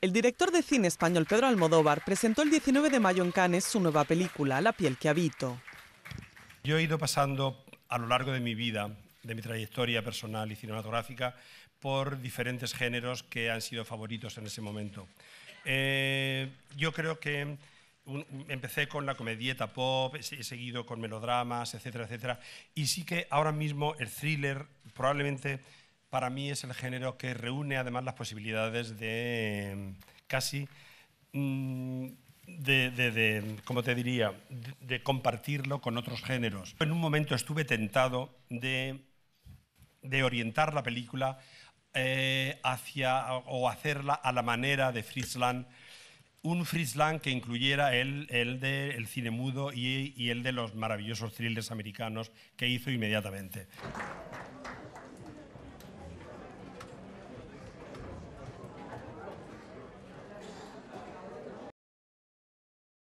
El director de cine español Pedro Almodóvar presentó el 19 de mayo en Cannes su nueva película, La piel que habito. Yo he ido pasando a lo largo de mi vida, de mi trayectoria personal y cinematográfica, por diferentes géneros que han sido favoritos en ese momento. Eh, yo creo que empecé con la comedieta pop, he seguido con melodramas, etcétera, etcétera. Y sí que ahora mismo el thriller probablemente para mí es el género que reúne además las posibilidades de mm, casi, mm, de, como te diría, de, compartirlo con otros géneros. En un momento estuve tentado de, orientar la película eh, hacia o hacerla a la manera de Frisland un Frisland que incluyera el, el del de cine mudo y, y, el de los maravillosos thrillers americanos que hizo inmediatamente.